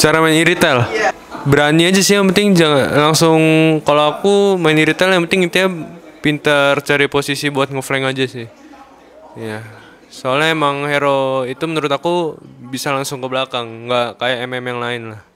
Cara main iritel. Iya. Berani aja sih yang penting jangan langsung kalau aku main iritel yang penting intinya pintar cari posisi buat ngeflank aja sih. Iya. Soalnya emang hero itu menurut aku bisa langsung ke belakang, nggak kayak MM yang lain lah.